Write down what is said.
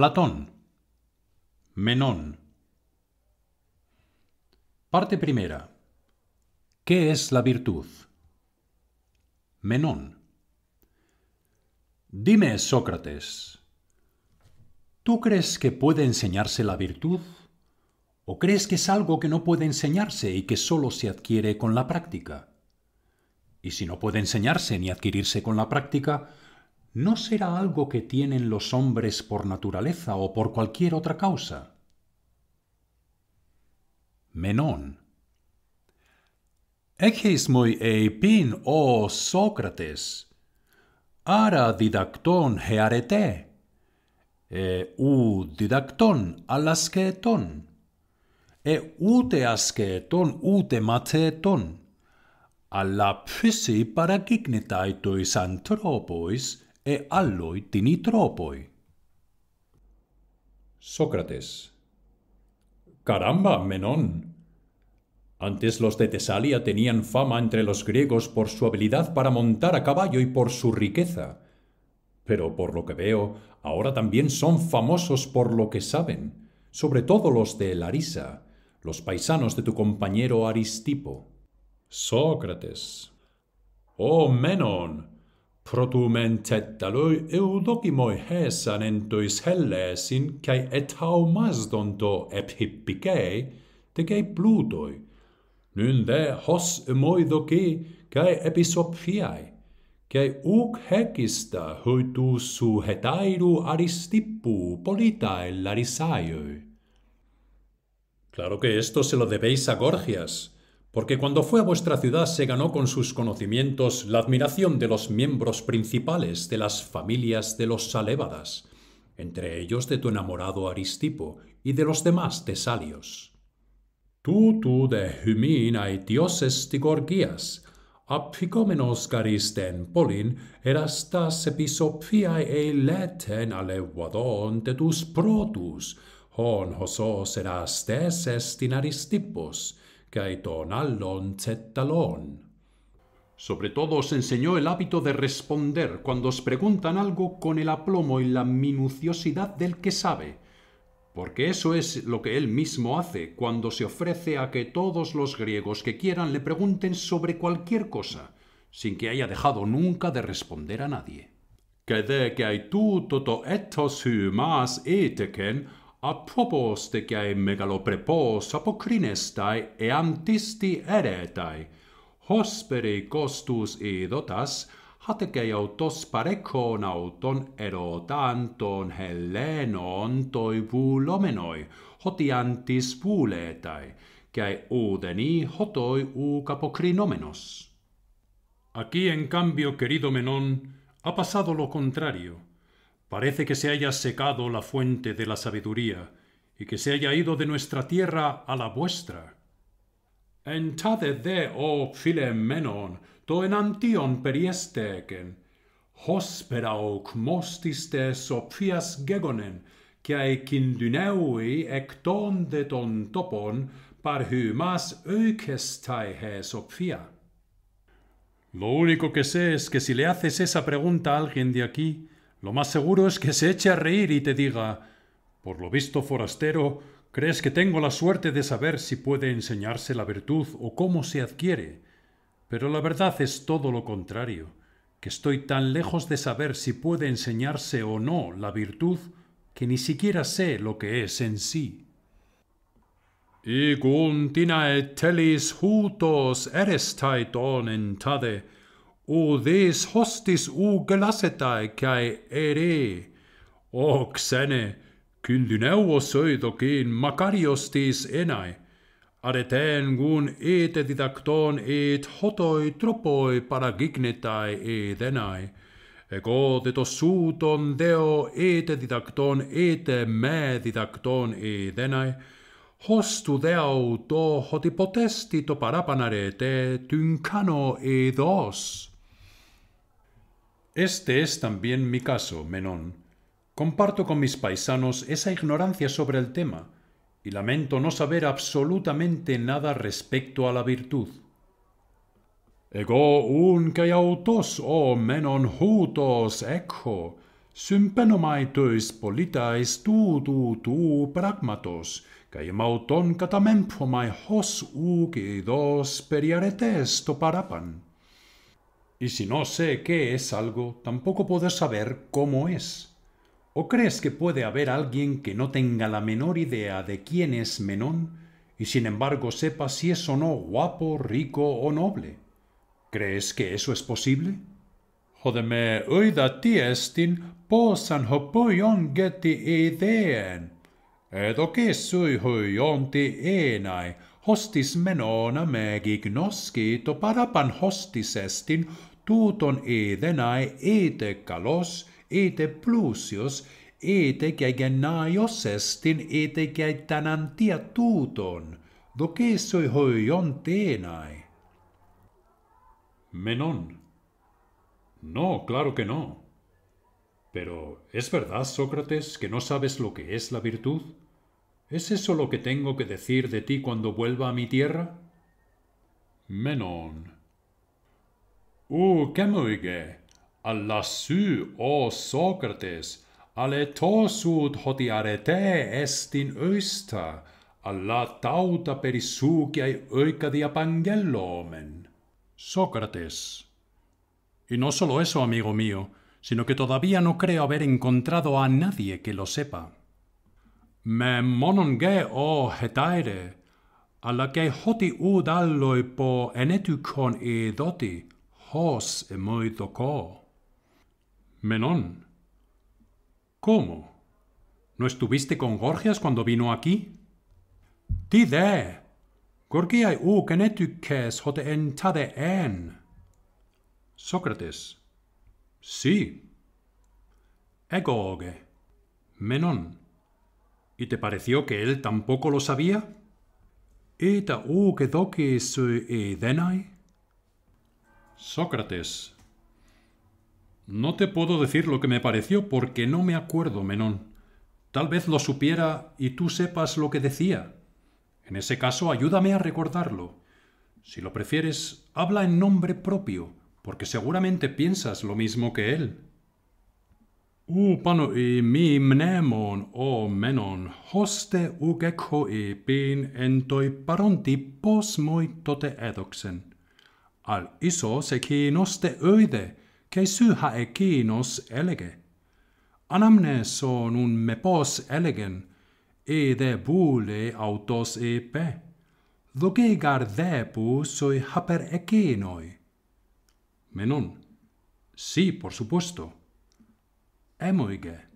Platón. Menón. Parte primera. ¿Qué es la virtud? Menón. Dime, Sócrates, ¿tú crees que puede enseñarse la virtud? ¿O crees que es algo que no puede enseñarse y que solo se adquiere con la práctica? Y si no puede enseñarse ni adquirirse con la práctica, No sera algo que tienen los hombres por naturaleza o por cualquier otra causa? Menon. Echis moi eipin, o Socrates, ara didacton hearete, e u didacton alasqueton, e u deasqueton Alla demateton, ala pisi paracignitaituis antropois, e tini Sócrates. Caramba, Menón. Antes los de Tesalia tenían fama entre los griegos por su habilidad para montar a caballo y por su riqueza. Pero por lo que veo, ahora también son famosos por lo que saben, sobre todo los de Larisa, los paisanos de tu compañero Aristipo. Sócrates. Oh, Menón, Frotumen tettalui eudokimoi heessan entuis helleesin, kai et hau mazdonto eb hippikei, tekei plutoi. Nyn de hos emoi doki, kai episop kai uuk hekista hoitu su hetairu aristippu politae larisaioi. Claro que esto se lo debeis a Gorgias, porque cuando fue a vuestra ciudad se ganó con sus conocimientos la admiración de los miembros principales de las familias de los Salévadas, entre ellos de tu enamorado Aristipo y de los demás tesalios. Tú, tú de huminae y dioses Tigorgías, apicómenos caristen polin, erastas episopiae eileten aleuadon de tus protus, hon hosos erastes estin Aristipos, sobre todo os enseñó el hábito de responder cuando os preguntan algo con el aplomo y la minuciosidad del que sabe, porque eso es lo que él mismo hace cuando se ofrece a que todos los griegos que quieran le pregunten sobre cualquier cosa, sin que haya dejado nunca de responder a nadie. que de apropos de megaloprepos apocrinestae e antisti eretae hospere costus idotas, dotas hate autos parekon auton erotanton tanton hellenon toi vulomenoi hoti antis vuletae kai udeni hotoi u capocrinomenos aqui en cambio querido menon ha pasado lo contrario Parece que se haya secado la fuente de la sabiduría y que se haya ido de nuestra tierra a la vuestra. tade de, o Philemenon, to en antion periesteken, hosperaoc mostiste sophias gegonen, cae ek ecton de ton topon par hymas oikestaihe sophia. Lo único que sé es que si le haces esa pregunta a alguien de aquí, lo más seguro es que se eche a reír y te diga Por lo visto, forastero, crees que tengo la suerte de saber si puede enseñarse la virtud o cómo se adquiere. Pero la verdad es todo lo contrario, que estoy tan lejos de saber si puede enseñarse o no la virtud que ni siquiera sé lo que es en sí. Iguntinae telis hutos eres en tade O des hostis ό gelasetai kai ere. το δοκίν μακάριος της έναι, Αρετέν γουν είτε διδακτών είτε χωτοί τροποί παραγίγνηται ειδενάι. Εγώ δε το σου τον δέο είτε διδακτών είτε με διδακτών ειδενάι. Χως του δέαου το χωτιποτέστη το παράπαναρετε τυν κάνω ειδός. Este es también mi caso, Menón. Comparto con mis paisanos esa ignorancia sobre el tema, y lamento no saber absolutamente nada respecto a la virtud. Ego un que autos o menon hutos echo, tuis politais tu tu tu pragmatos, mauton auton mai hos u dos periaretes toparapan. Y si no sé qué es algo, tampoco puedo saber cómo es. ¿O crees que puede haber alguien que no tenga la menor idea de quién es Menón y sin embargo sepa si es o no guapo, rico o noble? ¿Crees que eso es posible? oida ti estin posan hopoyon geti ideen. Edokessui hoyonti enai, hostis menona megignoski to pan hostis estin e edenai ete kalos, ete plusios, ete que genaios estin, ete kai tanantia tuton, soy hoion tenai. Menón. No, claro que no. Pero, ¿es verdad, Sócrates, que no sabes lo que es la virtud? ¿Es eso lo que tengo que decir de ti cuando vuelva a mi tierra? Menón. o camoge alla su o socrates alle tosud hotiare te est in oista alla tauta per su oica di apangello men socrates y no solo eso amigo mio, sino que todavia no creo haber encontrado a nadie que lo sepa me monon ge o hetaire alla che hoti u dallo e po enetukon e doti Hos e Menón. ¿Cómo? ¿No estuviste con Gorgias cuando vino aquí? de. Gorgiai u kenetykes hote en tade en. Sócrates. Sí. EGOGE Menón. ¿Y te pareció que él tampoco lo sabía? Eta u e denai. Sócrates. No te puedo decir lo que me pareció porque no me acuerdo, Menón. Tal vez lo supiera y tú sepas lo que decía. En ese caso, ayúdame a recordarlo. Si lo prefieres, habla en nombre propio, porque seguramente piensas lo mismo que él. U uh, pano mi mnemon o oh, menon hoste u pin entoi paronti pos tote edoxen. al iso se de noste öide ke ha e elege anamne son un me pos elegen e de bule autos e pe do ke soi haper e menon si por supuesto emoige